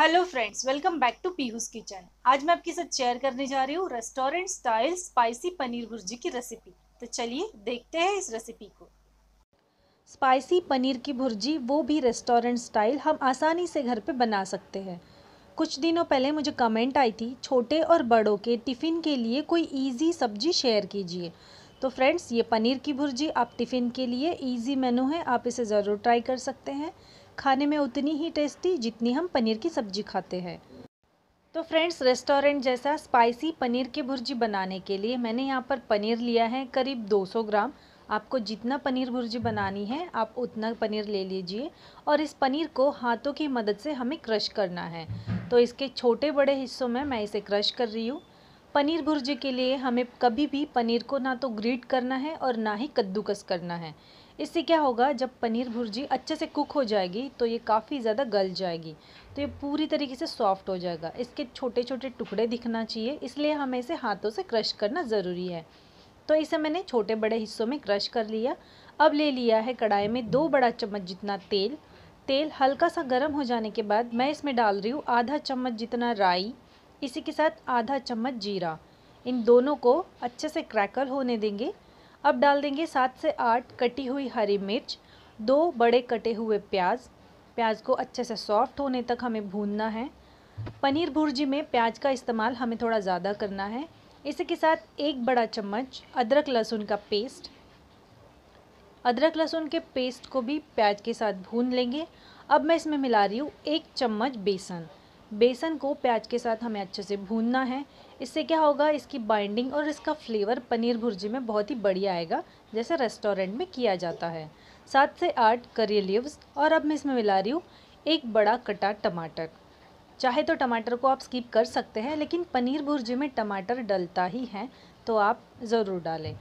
hello friends welcome back to Pihu's kitchen आज मैं आपके साथ शेयर करने जा रही हूँ restaurant style spicy paneer bhurji की रेसिपी तो चलिए देखते हैं इस रेसिपी को स्पाइसी पनीर की भुर्जी वो भी रेस्टोरेंट स्टाइल हम आसानी से घर पे बना सकते हैं कुछ दिनों पहले मुझे कमेंट आई थी छोटे और बड़ों के टिफ़िन के लिए कोई ईजी सब्जी शेयर कीजिए तो फ्रेंड्स ये पनीर की भुर्जी आप टिफ़िन के लिए ईजी मेनू है आप इसे ज़रूर ट्राई कर सकते हैं खाने में उतनी ही टेस्टी जितनी हम पनीर की सब्जी खाते हैं तो फ्रेंड्स रेस्टोरेंट जैसा स्पाइसी पनीर की भुर्जी बनाने के लिए मैंने यहाँ पर पनीर लिया है करीब 200 ग्राम आपको जितना पनीर भुर्जी बनानी है आप उतना पनीर ले लीजिए और इस पनीर को हाथों की मदद से हमें क्रश करना है तो इसके छोटे बड़े हिस्सों में मैं इसे क्रश कर रही हूँ पनीर भुर्जी के लिए हमें कभी भी पनीर को ना तो ग्रीट करना है और ना ही कद्दूकस करना है इससे क्या होगा जब पनीर भुर्जी अच्छे से कुक हो जाएगी तो ये काफ़ी ज़्यादा गल जाएगी तो ये पूरी तरीके से सॉफ्ट हो जाएगा इसके छोटे छोटे टुकड़े दिखना चाहिए इसलिए हमें इसे हाथों से क्रश करना ज़रूरी है तो इसे मैंने छोटे बड़े हिस्सों में क्रश कर लिया अब ले लिया है कढ़ाई में दो बड़ा चम्मच जितना तेल तेल हल्का सा गर्म हो जाने के बाद मैं इसमें डाल रही हूँ आधा चम्मच जितना राई इसी के साथ आधा चम्मच जीरा इन दोनों को अच्छे से क्रैकल होने देंगे अब डाल देंगे सात से आठ कटी हुई हरी मिर्च दो बड़े कटे हुए प्याज प्याज को अच्छे से सॉफ्ट होने तक हमें भूनना है पनीर भुर्जी में प्याज का इस्तेमाल हमें थोड़ा ज़्यादा करना है इसी के साथ एक बड़ा चम्मच अदरक लहसुन का पेस्ट अदरक लहसुन के पेस्ट को भी प्याज के साथ भून लेंगे अब मैं इसमें मिला रही हूँ एक चम्मच बेसन बेसन को प्याज के साथ हमें अच्छे से भूनना है इससे क्या होगा इसकी बाइंडिंग और इसका फ्लेवर पनीर भुर्जी में बहुत ही बढ़िया आएगा जैसे रेस्टोरेंट में किया जाता है सात से आठ करी लिव्स और अब मैं इसमें मिला रही हूँ एक बड़ा कटा टमाटर चाहे तो टमाटर को आप स्किप कर सकते हैं लेकिन पनीर भुर्जी में टमाटर डलता ही है तो आप ज़रूर डालें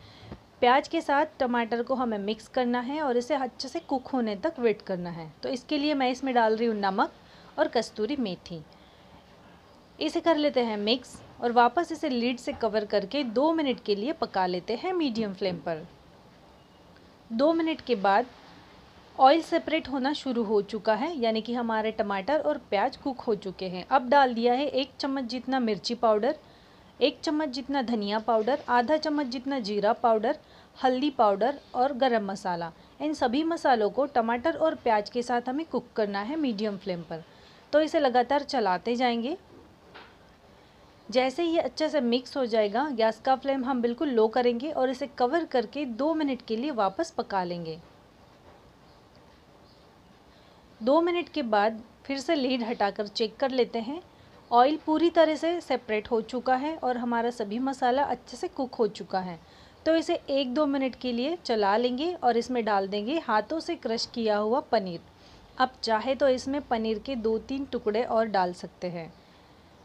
प्याज के साथ टमाटर को हमें मिक्स करना है और इसे अच्छे से कुक होने तक वेट करना है तो इसके लिए मैं इसमें डाल रही हूँ नमक और कस्तूरी मेथी इसे कर लेते हैं मिक्स और वापस इसे लीड से कवर करके दो मिनट के लिए पका लेते हैं मीडियम फ्लेम पर दो मिनट के बाद ऑयल सेपरेट होना शुरू हो चुका है यानी कि हमारे टमाटर और प्याज कुक हो चुके हैं अब डाल दिया है एक चम्मच जितना मिर्ची पाउडर एक चम्मच जितना धनिया पाउडर आधा चम्मच जितना जीरा पाउडर हल्दी पाउडर और गरम मसाला इन सभी मसालों को टमाटर और प्याज के साथ हमें कुक करना है मीडियम फ्लेम पर तो इसे लगातार चलाते जाएंगे जैसे ही अच्छे से मिक्स हो जाएगा गैस का फ्लेम हम बिल्कुल लो करेंगे और इसे कवर करके दो मिनट के लिए वापस पका लेंगे दो मिनट के बाद फिर से लीड हटाकर चेक कर लेते हैं ऑयल पूरी तरह से सेपरेट हो चुका है और हमारा सभी मसाला अच्छे से कुक हो चुका है तो इसे एक दो मिनट के लिए चला लेंगे और इसमें डाल देंगे हाथों से क्रश किया हुआ पनीर आप चाहे तो इसमें पनीर के दो तीन टुकड़े और डाल सकते हैं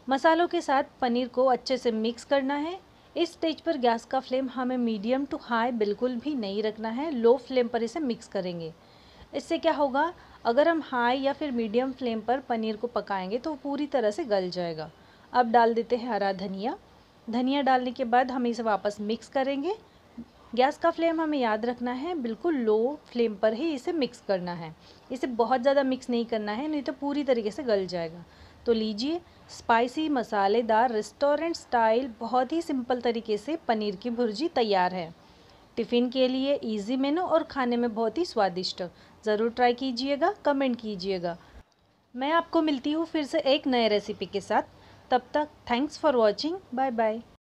मसालों के साथ पनीर को अच्छे से मिक्स करना है इस स्टेज पर गैस का फ्लेम हमें मीडियम टू हाई बिल्कुल भी नहीं रखना है लो फ्लेम पर इसे मिक्स करेंगे इससे क्या होगा अगर हम हाई या फिर मीडियम फ्लेम पर पनीर को पकाएंगे तो पूरी तरह से गल जाएगा अब डाल देते हैं हरा धनिया धनिया डालने के बाद हम इसे वापस मिक्स करेंगे गैस का फ्लेम हमें याद रखना है बिल्कुल लो फ्लेम पर ही इसे मिक्स करना है इसे बहुत ज़्यादा मिक्स नहीं करना है नहीं तो पूरी तरीके से गल जाएगा तो लीजिए स्पाइसी मसालेदार रेस्टोरेंट स्टाइल बहुत ही सिंपल तरीके से पनीर की भुर्जी तैयार है टिफ़िन के लिए इजी मेनू और खाने में बहुत ही स्वादिष्ट ज़रूर ट्राई कीजिएगा कमेंट कीजिएगा मैं आपको मिलती हूँ फिर से एक नए रेसिपी के साथ तब तक thanks for watching bye bye